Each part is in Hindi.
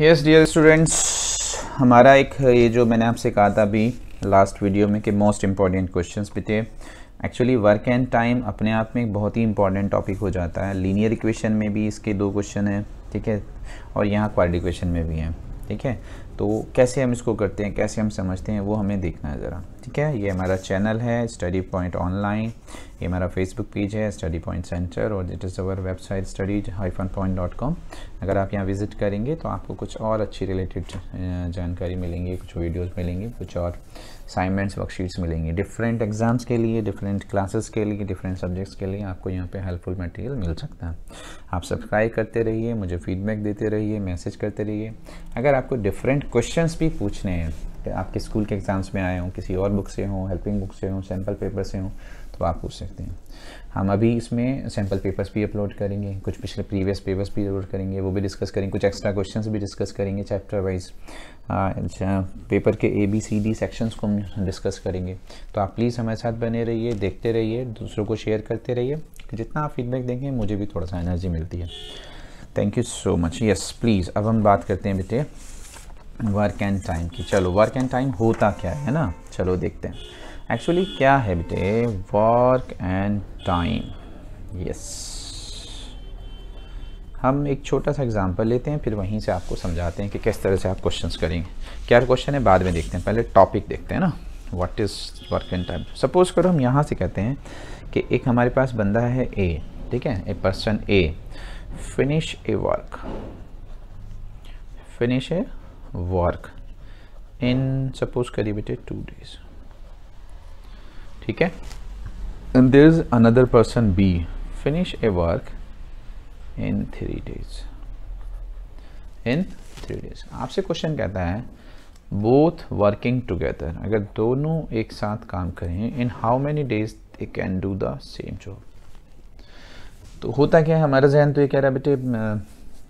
यस डियर स्टूडेंट्स हमारा एक ये जो मैंने आपसे कहा था अभी लास्ट वीडियो में कि मोस्ट इम्पॉर्टेंट क्वेश्चंस भी थे एक्चुअली वर्क एंड टाइम अपने आप में एक बहुत ही इंपॉर्टेंट टॉपिक हो जाता है लीनियर इक्वेशन में भी इसके दो क्वेश्चन हैं ठीक है और यहाँ क्वाड इक्वेशन में भी हैं ठीक है तो कैसे हम इसको करते हैं कैसे हम समझते हैं वो हमें देखना है ज़रा ठीक है ये हमारा चैनल है स्टडी पॉइंट ऑनलाइन ये हमारा फेसबुक पेज है स्टडी पॉइंट सेंटर और it is our website study hyphen point dot com अगर आप यहाँ विजिट करेंगे तो आपको कुछ और अच्छी रिलेटेड जानकारी मिलेंगी कुछ वीडियोस मिलेंगी कुछ और असाइनमेंट्स वर्कशीट्स मिलेंगी डिफरेंट एग्ज़ाम्स के लिए डिफरेंट क्लासेस के लिए डिफरेंट सब्जेक्ट्स के लिए आपको यहाँ पे हेल्पफुल मटेरियल मिल सकता है आप सब्सक्राइब करते रहिए मुझे फीडबैक देते रहिए मैसेज करते रहिए अगर आपको डिफरेंट क्वेश्चन भी पूछने हैं आपके स्कूल के एग्ज़ाम्स में आए हों किसी और बुक से हों हेल्पिंग बुक से हों सैम्पल पेपर से हों तो आप पूछ सकते हैं हम अभी इसमें सैम्पल पेपर्स भी अपलोड करेंगे कुछ पिछले प्रीवियस पेपर्स भी अपलोड करेंगे वो भी डिस्कस करेंगे कुछ एक्स्ट्रा क्वेश्चन भी डिस्कस करेंगे चैप्टर वाइज पेपर के A B C D sections को हम डिस्कस करेंगे तो आप प्लीज़ हमारे साथ बने रहिए देखते रहिए दूसरों को शेयर करते रहिए जितना आप फीडबैक देंगे मुझे भी थोड़ा सा एनर्जी मिलती है thank you so much yes please अब हम बात करते हैं बेटे वर्क एंड टाइम की चलो वर्क एंड टाइम होता क्या है ना चलो देखते हैं एक्चुअली क्या है बेटे वर्क एंड टाइम यस हम एक छोटा सा एग्जांपल लेते हैं फिर वहीं से आपको समझाते हैं कि किस तरह से आप क्वेश्चंस करेंगे क्या क्वेश्चन है बाद में देखते हैं पहले टॉपिक देखते हैं ना what is work and time suppose करो हम यहाँ से कहते हैं कि एक हमारे पास बंदा है ए ठीक है A person A finish a work finish a work in suppose करी बेटे टू डेज ठीक है and there is another person B finish a work in three days in three days आपसे क्वेश्चन कहता है बोथ वर्किंग टूगेदर अगर दोनों एक साथ काम करें in how many days they can do the same job तो होता क्या है हमारा जहन तो ये कह रहा है बेटे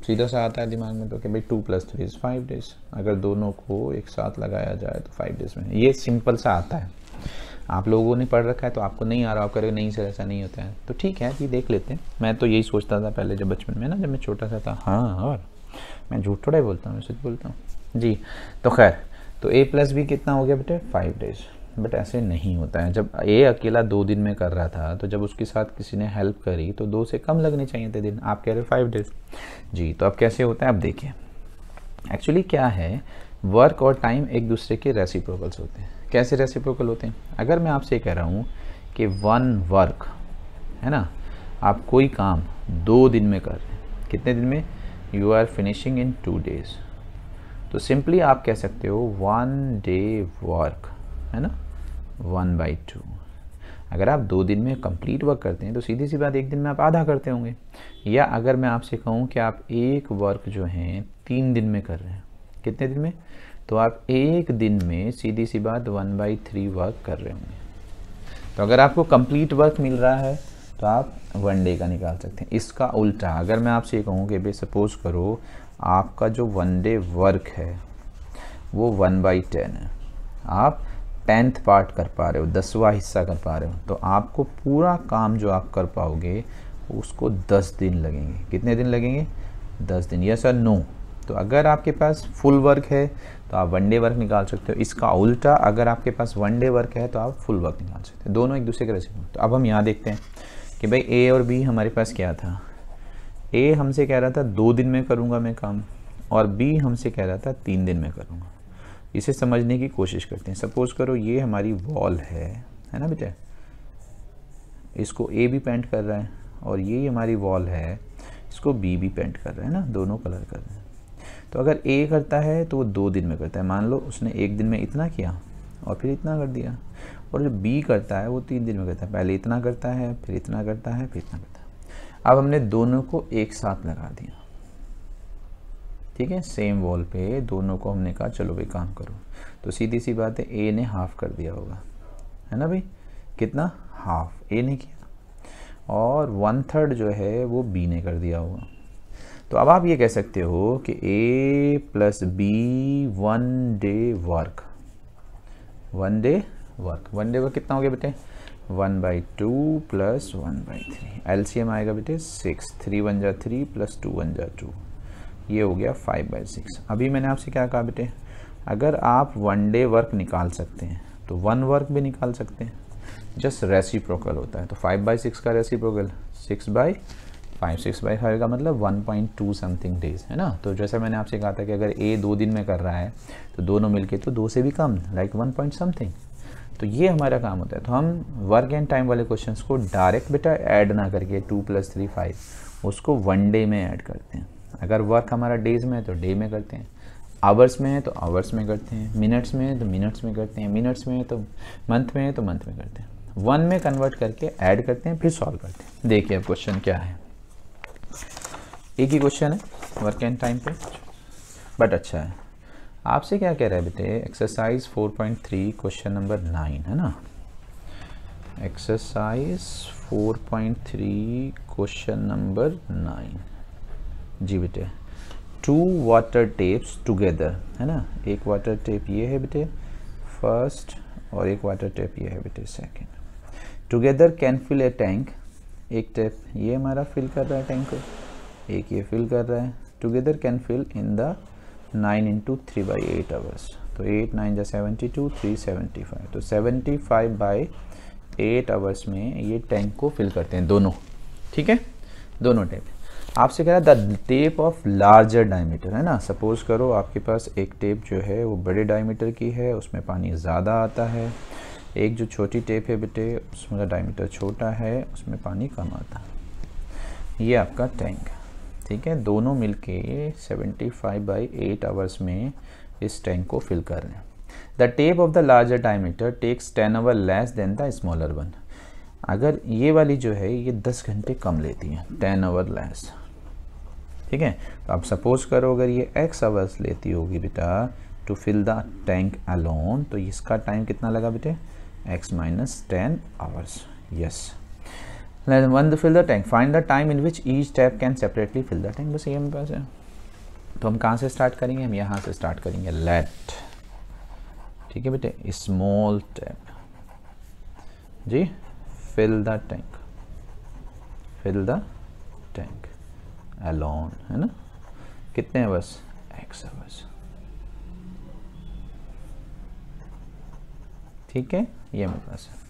सीधा सा आता है दिमाग में तो कि भाई two plus three is five days अगर दोनों को एक साथ लगाया जाए तो फाइव डेज में ये सिंपल सा आता है आप लोगों ने पढ़ रखा है तो आपको नहीं आ रहा आप करेगा नहीं सर ऐसा नहीं होता है तो ठीक है ये देख लेते हैं मैं तो यही सोचता था पहले जब बचपन में ना जब मैं छोटा सा था हाँ और मैं झूठ थोड़ा ही बोलता हूँ मैं सच बोलता हूँ जी तो खैर तो ए प्लस बी कितना हो गया बेटे फाइव डेज बट ऐसे नहीं होता है जब ए अकेला दो दिन में कर रहा था तो जब उसके साथ किसी ने हेल्प करी तो दो से कम लगने चाहिए थे दिन आप कह रहे फाइव डेज जी तो अब कैसे होता है आप देखिए एक्चुअली क्या है वर्क और टाइम एक दूसरे के रेसिप्रोकल्स होते हैं कैसे रेसिप्रोकल होते हैं अगर मैं आपसे कह रहा हूँ कि वन वर्क है ना आप कोई काम दो दिन में कर रहे हैं कितने दिन में you are finishing in two days तो सिंपली आप कह सकते हो वन डे वर्क है ना वन बाई टू अगर आप दो दिन में कंप्लीट वर्क करते हैं तो सीधी सी बात एक दिन में आप आधा करते होंगे या अगर मैं आपसे कहूँ कि आप एक वर्क जो है तीन दिन में कर रहे हैं कितने दिन में तो आप एक दिन में सीधी सी बात वन बाई थ्री वर्क कर रहे होंगे तो अगर आपको कंप्लीट वर्क मिल रहा है तो आप वन डे का निकाल सकते हैं इसका उल्टा अगर मैं आपसे ये कहूँ कि भाई सपोज़ करो आपका जो वन डे वर्क है वो वन बाई टेन है आप टेंथ पार्ट कर पा रहे हो दसवा हिस्सा कर पा रहे हो तो आपको पूरा काम जो आप कर पाओगे उसको दस दिन लगेंगे कितने दिन लगेंगे दस दिन यस और नो तो अगर आपके पास फुल वर्क है तो आप वन डे वर्क निकाल सकते हो इसका उल्टा अगर आपके पास वन डे वर्क है तो आप फुल वर्क निकाल सकते हो दोनों एक दूसरे के रेसिपी तो अब हम यहाँ देखते हैं कि भाई ए और बी हमारे पास क्या था ए हमसे कह रहा था दो दिन में करूँगा मैं काम और बी हमसे कह रहा था तीन दिन में करूँगा इसे समझने की कोशिश करते हैं सपोज करो ये हमारी वॉल है है ना बेटा इसको ए भी पेंट कर रहा है और ये हमारी वॉल है इसको बी भी पेंट कर रहा है ना दोनों कलर कर रहे हैं तो अगर ए करता है तो वो दो दिन में करता है मान लो उसने एक दिन में इतना किया और फिर इतना कर दिया और जो बी करता है वो तीन दिन में करता है पहले इतना करता है फिर इतना करता है फिर इतना करता है अब हमने दोनों को एक साथ लगा दिया ठीक है सेम वॉल पे दोनों को हमने कहा चलो भाई काम करो तो सीधी सी बात है ए ने हाफ़ कर दिया होगा है ना भाई कितना हाफ ए ने किया और वन थर्ड जो है वो बी ने कर दिया होगा तो अब आप ये कह सकते हो कि A plus B one day work one day work one day work कितना हो गया बेटे one by two plus one by three L आएगा बेटे सिक्स थ्री वन जा थ्री प्लस टू वन जा टू ये हो गया फाइव बाई सिक्स अभी मैंने आपसे क्या कहा बेटे अगर आप वन डे वर्क निकाल सकते हैं तो वन वर्क भी निकाल सकते हैं जस्ट प्रोकल होता है तो फाइव बाई सिक्स का reciprocal six by five six by five का मतलब one point two something days है ना तो जैसा मैंने आपसे कहा था कि अगर ए दो दिन में कर रहा है तो दोनों मिलके तो दो से भी कम लाइक वन पॉइंट समथिंग तो ये हमारा काम होता है तो हम वर्क एंड टाइम वाले क्वेश्चंस को डायरेक्ट बेटा ऐड ना करके टू प्लस थ्री फाइव उसको वन डे में ऐड करते हैं अगर वर्क हमारा डेज में है तो डे में करते हैं आवर्स में है तो आवर्स में करते हैं मिनट्स में है तो मिनट्स में करते हैं मिनट्स में है तो मंथ में है तो मंथ में करते हैं वन में कन्वर्ट करके ऐड करते हैं फिर सॉल्व करते हैं देखिए अब क्वेश्चन क्या है एक ही क्वेश्चन है वर्क एंड टाइम पे बट अच्छा है आपसे क्या कह रहे हैं बेटे एक्सरसाइज 4.3 क्वेश्चन नंबर नाइन है ना एक्सरसाइज 4.3 क्वेश्चन नंबर नाइन जी बेटे टू वाटर टेप्स टुगेदर है ना एक वाटर टेप ये है बेटे फर्स्ट और एक वाटर टेप ये है बेटे second together can fill a tank एक टेप ये हमारा फिल कर रहा है टैंक को एक ये फिल कर रहा है together can fill in the nine into three by eight hours तो एट नाइन जा seventy two three seventy five तो seventy five by eight hours में ये टैंक को फिल करते हैं दोनों ठीक है दोनों टैप आपसे कह रहा है the tap of larger diameter है ना सपोज करो आपके पास एक टेप जो है वो बड़े डायमीटर की है उसमें पानी ज़्यादा आता है एक जो छोटी टेप है बेटे उसमें तो डायमीटर छोटा है उसमें पानी कम आता है ये आपका टैंक ठीक है दोनों मिल के seventy five by eight hours में इस टैंक को फिल कर रहे हैं the tap of the larger diameter takes ten hour less than the smaller one अगर ये वाली जो है ये दस घंटे कम लेती है टेन आवर लेस ठीक है तो आप सपोज करो अगर ये एक्स आवर्स लेती होगी बेटा to fill the tank alone तो इसका टाइम कितना लगा बेटे x minus ten hours yes one the fill the tank find the time in which each tap can separately fill the tank बस ये पास है तो हम कहाँ से स्टार्ट करेंगे हम यहाँ से स्टार्ट करेंगे लेट ठीक है बेटे स्मॉल टैप जी fill the tank fill the tank alone है ना कितने हैं बस एक्स है बस ठीक है ये मेरे पास है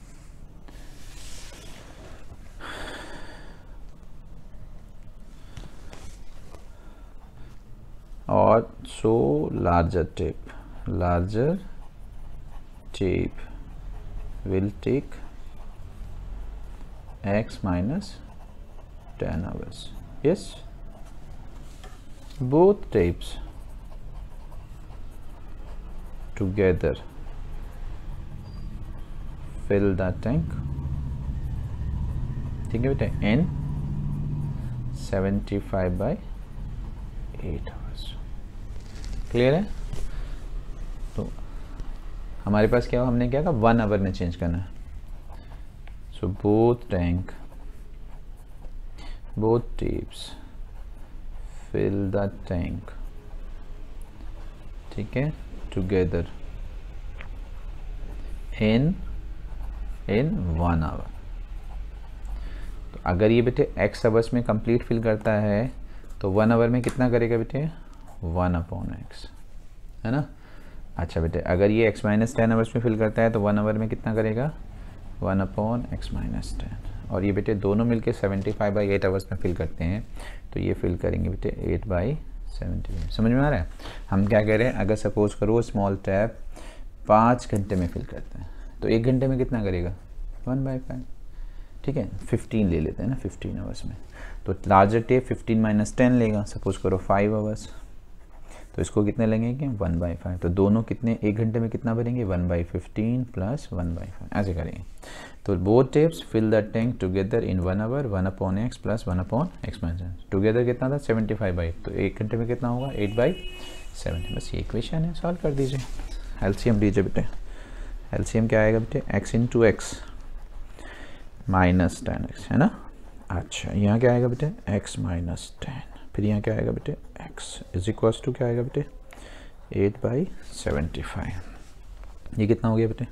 और so larger tap larger tap will take x minus ten hours yes both tapes together fill the tank think of it n 75 by 8 hours clear hai to hamare paas kya हो हमने क्या कहा वन आवर में चेंज करना so both tank both tapes fill the tank ठीक है together in in one hour तो अगर ये बेटे x hours में complete फिल करता है तो वन आवर में कितना करेगा बेटे वन अपॉन एक्स है ना अच्छा बेटे अगर ये x माइनस टेन आवर्स में फिल करता है तो वन आवर में कितना करेगा one upon x minus ten और ये बेटे दोनों मिलके 75 फाइव बाई एट आवर्स में फिल करते हैं तो ये फिल करेंगे बेटे एट बाई सेवेंटी समझ में आ रहा है हम क्या कह रहे हैं अगर सपोज करो स्मॉल टैप पाँच घंटे में फिल करते हैं तो एक घंटे में कितना करेगा वन बाई फाइव ठीक है फिफ्टीन ले लेते हैं ना फिफ्टीन आवर्स में तो larger tap fifteen minus ten लेगा सपोज करो फाइव आवर्स तो इसको कितने लगेंगे वन बाई फाइव तो दोनों कितने एक घंटे में कितना भरेंगे one by fifteen plus one by five ऐसे करेंगे तो both taps fill the tank together in one hour one upon x plus one upon expansion together कितना था सेवेंटी फाइव बाई तो एक घंटे में कितना होगा एट बाई सेवन बस ये इक्वेशन है सॉल्व कर दीजिए एलसीएम लीजिए बेटे एलसीएम क्या आएगा बेटे x into two x minus ten x है ना अच्छा यहाँ क्या आएगा बेटे एक्स माइनस टेन फिर यहाँ क्या आएगा बेटे एक्स इज इक्वल्स टू क्या आएगा बेटे एट बाई सेवेंटी फाइव ये कितना हो गया बेटे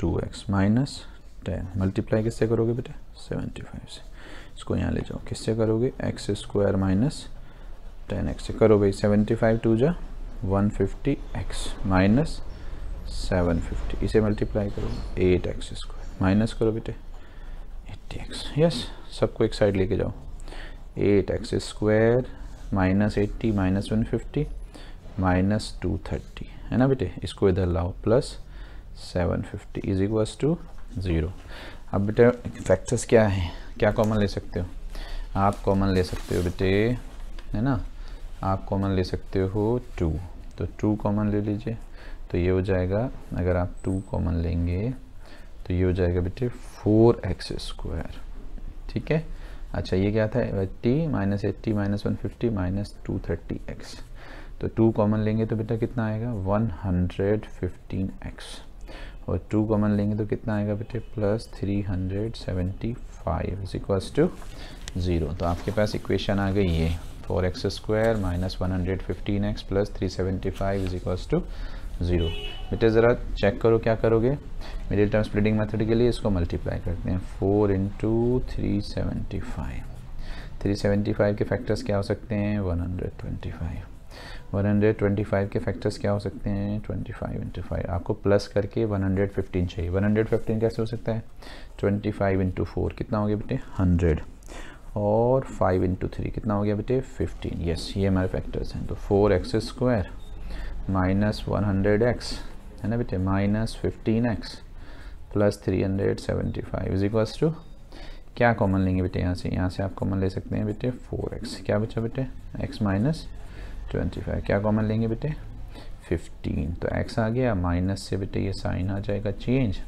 two x minus ten multiply किससे करोगे बेटे सेवेंटी फाइव से इसको यहाँ ले जाओ किससे करोगे x square minus ten x से करो भाई सेवेंटी फाइव टू जा one fifty x minus seven fifty इसे मल्टीप्लाई करो एट एक्स स्क्वायर माइनस करो बेटे एट्टी एक्स यस सबको एक साइड लेके जाओ eight x square minus eighty minus one fifty minus two thirty है ना बेटे इसको इधर लाओ plus seven fifty is equals to zero अब बेटे फैक्टर्स क्या है क्या कॉमन ले सकते हो आप कॉमन ले सकते हो बेटे है ना आप कॉमन ले सकते हो टू तो टू कॉमन ले लीजिए तो ये हो जाएगा अगर आप टू कॉमन लेंगे तो ये हो जाएगा बेटे फोर एक्स स्क्वायर ठीक है अच्छा ये क्या था eighty minus eighty minus one fifty minus two thirty x तो टू कॉमन लेंगे तो बेटा कितना आएगा वन हंड्रेड फिफ्टीन एक्स और टू कॉमन लेंगे तो कितना आएगा बेटे plus three hundred seventy five is equals to zero तो आपके पास इक्वेशन आ गई ये four x square minus one hundred fifteen x plus three seventy five is equals to zero बेटे ज़रा चेक करो क्या करोगे मिडिल टर्म स्प्लिटिंग मेथड के लिए इसको मल्टीप्लाई करते हैं four into three seventy five three seventy five के फैक्टर्स क्या हो सकते हैं one hundred twenty five one hundred twenty five के फैक्टर्स क्या हो सकते हैं ट्वेंटी फाइव इंटू फाइव आपको प्लस करके वन हंड्रेड फिफ्टीन चाहिए वन हंड्रेड फिफ्टीन कैसे हो सकता है ट्वेंटी फाइव इंटू फोर कितना हो गया बेटे हंड्रेड और फाइव इंटू थ्री कितना हो गया बेटे फिफ्टीन यस ये हमारे फैक्टर्स हैं तो four x square minus one hundred x है ना बेटे minus fifteen x plus three hundred seventy five is equals to क्या कॉमन लेंगे बेटे यहाँ से यहाँ से आप कॉमन ले सकते हैं बेटे फोर एक्स क्या बचा बेटे एक्स माइनस ट्वेंटी फाइव क्या कॉमन लेंगे बेटे फिफ्टीन तो एक्स आ गया माइनस से बेटे ये साइन आ जाएगा चेंज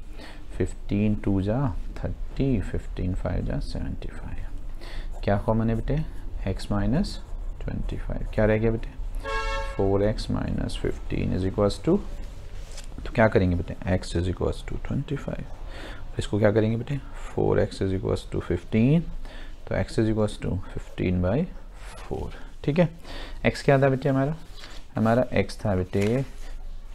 फिफ्टीन टू जा थर्टी फिफ्टीन फाइव जा सेवेंटी फाइव क्या कॉमन है बेटे एक्स माइनस ट्वेंटी फाइव क्या रह गया बेटे four x minus fifteen is equal to तो क्या करेंगे बेटे x is equals to twenty five इसको क्या करेंगे बेटे four x is equal to fifteen तो x is equal to fifteen by four ठीक है x क्या था बेटे हमारा हमारा x था बेटे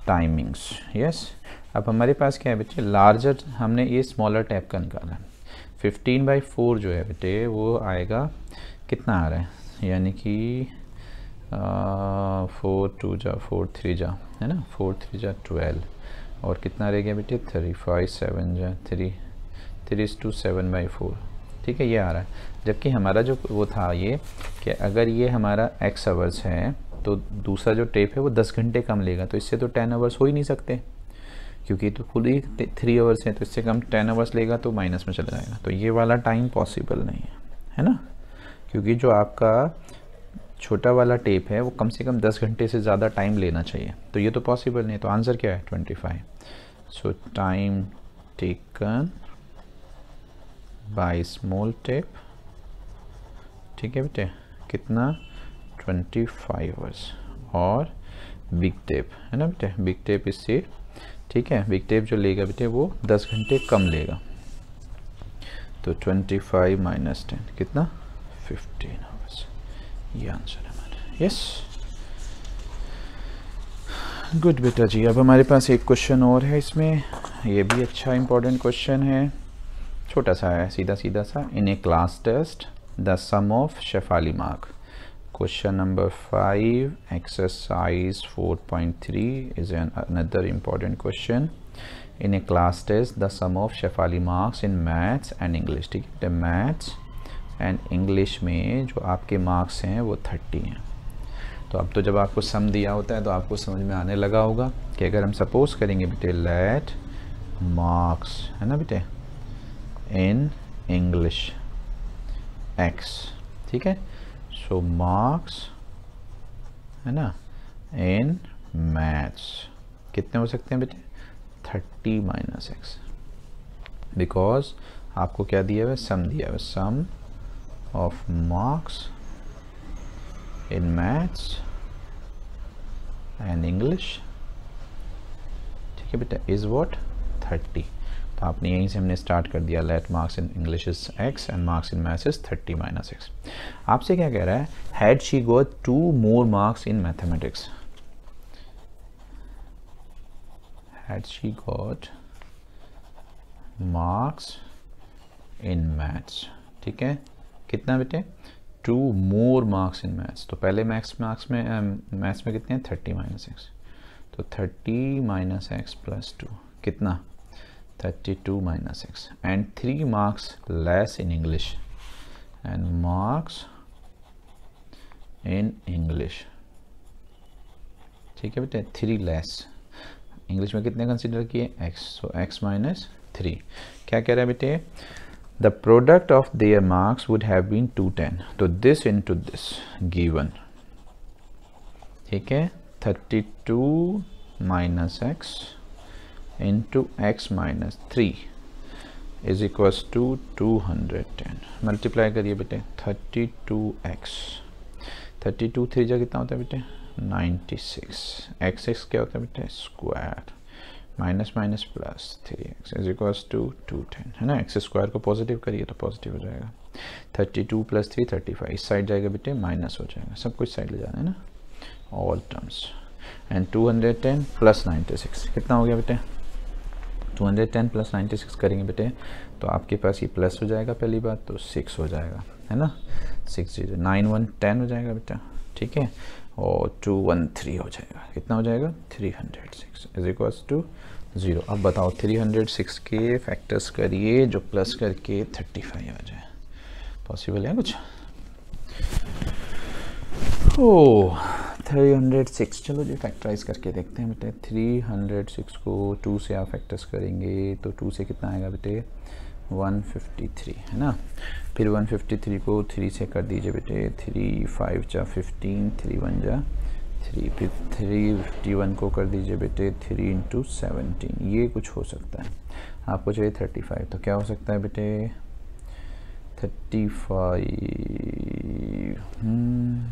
टाइमिंग्स यस अब हमारे पास क्या है बेटे लार्जर हमने ये स्मॉलर टैप का निकाला है फिफ्टीन बाई फोर जो है बेटे वो आएगा कितना आ रहा है यानी कि फोर टू जा फोर थ्री जा है ना फोर थ्री जा ट्वेल्व और कितना रह गया बेटे थ्री फाइव सेवन जा three three two seven by four ठीक है ये आ रहा है जबकि हमारा जो वो था ये कि अगर ये हमारा एक्स आवर्स है तो दूसरा जो टेप है वो दस घंटे कम लेगा तो इससे तो टेन आवर्स हो ही नहीं सकते क्योंकि तो खुद ही थ्री आवर्स है तो इससे कम टेन आवर्स लेगा तो माइनस में चला जाएगा तो ये वाला टाइम पॉसिबल नहीं है है ना क्योंकि जो आपका छोटा वाला टेप है वो कम से कम दस घंटे से ज़्यादा टाइम लेना चाहिए तो ये तो पॉसिबल नहीं तो आंसर क्या है twenty five so time taken by small tap ठीक है बेटे कितना ट्वेंटी फाइव आवर्स और बिग टेप है ना बेटे बिग टेप इससे ठीक है बिग टेप जो लेगा बेटे वो दस घंटे कम लेगा तो ट्वेंटी फाइव माइनस टेन कितना फिफ्टीन ये आंसर यस गुड बेटा जी अब हमारे पास एक क्वेश्चन और है इसमें ये भी अच्छा इंपॉर्टेंट क्वेश्चन है छोटा सा है सीधा सीधा सा in a class test the sum of Shefali mark question number five exercise four point three is an another important question in a class test the sum of Shefali marks in maths and English ठीक है मैथ्स एंड इंग्लिश में जो आपके मार्क्स हैं वो थर्टी हैं तो अब तो जब आपको सम दिया होता है तो आपको समझ में आने लगा होगा कि अगर हम सपोज करेंगे बेटे लेट मार्क्स है ना बेटे इन इंग्लिश एक्स ठीक है सो मार्क्स है ना इन मैथ्स कितने हो सकते हैं बेटे थर्टी माइनस एक्स बिकॉज आपको क्या दिया हुआ है सम दिया हुआ sum of marks in maths and English ठीक है बेटा इज़ वॉट थर्टी तो आपने यहीं से हमने स्टार्ट कर दिया let marks in English is x and marks in maths is thirty minus x आपसे क्या कह रहा है had she got two more marks in mathematics had she got marks in maths ठीक है कितना बेटे two more marks in maths तो पहले मैथ्स मार्क्स में मैथ्स um, में कितने हैं थर्टी माइनस एक्स तो thirty minus x plus two कितना thirty two minus x and three marks less in English and marks in English ठीक है बेटे थ्री लेस इंग्लिश में कितने कंसिडर किए x so x minus three क्या कह रहे हैं बेटे the product of their marks would have been 210 तो this into this given ठीक है 32 minus x into x minus 3 is equals to 210 multiply करिए बेटे 32x 32 थ्री जा कितना होता है बेटे 96 x x क्या होता है बेटे square minus minus plus three x is equals to two ten है ना एक्स स्क्वायर को पॉजिटिव करिए तो पॉजिटिव हो जाएगा thirty two plus three thirty five इस साइड जाएगा बेटे माइनस हो जाएगा सब कुछ साइड ले जाना है ना all terms and two hundred ten plus ninety six कितना हो गया बेटे two hundred ten plus ninety six करेंगे बेटे तो आपके पास ये प्लस हो जाएगा पहली बात तो सिक्स हो जाएगा है ना six zero nine one ten हो जाएगा बेटा ठीक है और टू वन थ्री हो जाएगा कितना हो जाएगा three hundred six is equal to zero अब बताओ थ्री हंड्रेड सिक्स के फैक्टर्स करिए जो प्लस करके थर्टी फाइव आ जाए पॉसिबल है कुछ ओ थ्री हंड्रेड सिक्स चलो जी फैक्टराइज करके देखते हैं बेटे थ्री हंड्रेड सिक्स को टू से आप फैक्टर्स करेंगे तो टू से कितना आएगा बेटे 153 है ना फिर 153 को 3 से कर दीजिए बेटे 3 फाइव जा 15 थ्री वन जा थ्री फिर थ्री वन को कर दीजिए बेटे 3 इंटू सेवनटीन ये कुछ हो सकता है आपको चाहिए 35 तो क्या हो सकता है बेटे 35 फाइव हम्म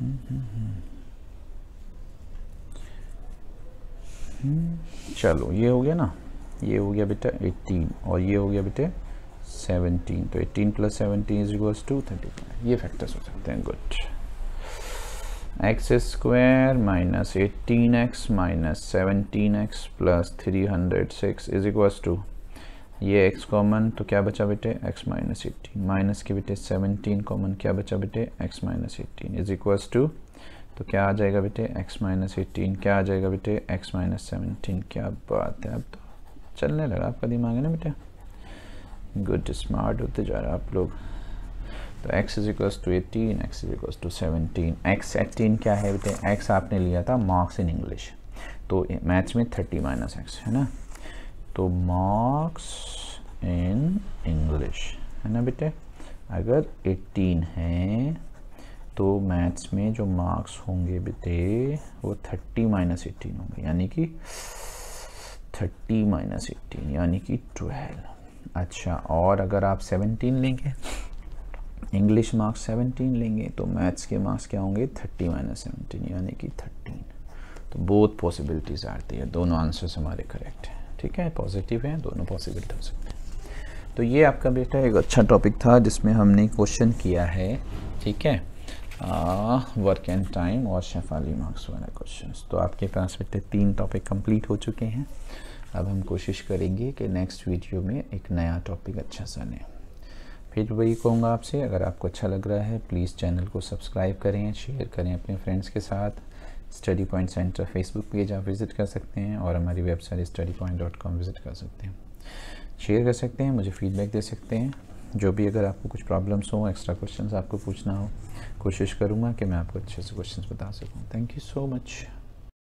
हम्म, चलो ये हो गया ना ये हो गया बेटा 18 और ये हो गया बेटे 17 तो 18 plus seventeen is to thirty five ये फैक्टर्स हो सकते हैं good x square minus eighteen x minus seventeen x plus three hundred six is equals to ये x कॉमन तो क्या बचा बेटे x माइनस एटीन माइनस के बेटे 17 कॉमन क्या बचा बेटे x minus eighteen is equals to तो क्या आ जाएगा बेटे x माइनस एटीन क्या आ जाएगा बेटे x माइनस सेवनटीन क्या बात है अब तो चलने लगा आपका दिमाग है ना बेटे गुड स्मार्ट होते जा रहे आप लोग तो x is equals to eighteen x is equals to seventeen x eighteen क्या है बेटे x आपने लिया था मार्क्स इन इंग्लिश तो मैथ्स में थर्टी माइनस एक्स है ना तो मार्क्स इन इंग्लिश है ना बेटे अगर 18 हैं तो मैथ्स में जो मार्क्स होंगे बेटे वो 30 माइनस एटीन होंगे यानी कि 30 माइनस एटीन यानी कि 12 अच्छा और अगर आप 17 लेंगे इंग्लिश मार्क्स 17 लेंगे तो मैथ्स के मार्क्स क्या होंगे 30 माइनस सेवनटीन यानी कि 13 तो बहुत पॉसिबिलिटीज़ आती है दोनों आंसर्स हमारे करेक्ट हैं ठीक है पॉजिटिव है दोनों पॉसिबल हो सकते हैं तो ये आपका बेटा एक अच्छा टॉपिक था जिसमें हमने क्वेश्चन किया है ठीक है वर्क एंड टाइम और शेफाली मार्क्स वाला क्वेश्चन तो आपके पास बेटे तीन टॉपिक कंप्लीट हो चुके हैं अब हम कोशिश करेंगे कि नेक्स्ट वीडियो में एक नया टॉपिक अच्छा सा लें फिर वही कहूँगा आपसे अगर आपको अच्छा लग रहा है प्लीज़ चैनल को सब्सक्राइब करें शेयर करें अपने फ्रेंड्स के साथ Study point Centre Facebook page आप विज़िट कर सकते हैं और हमारी website Study Point dot com visit कर सकते हैं शेयर कर सकते हैं मुझे फीडबैक दे सकते हैं जो भी अगर आपको कुछ प्रॉब्लम्स हो एक्स्ट्रा क्वेश्चंस आपको पूछना हो कोशिश करूँगा कि मैं आपको अच्छे से क्वेश्चंस बता सकूँ थैंक यू सो मच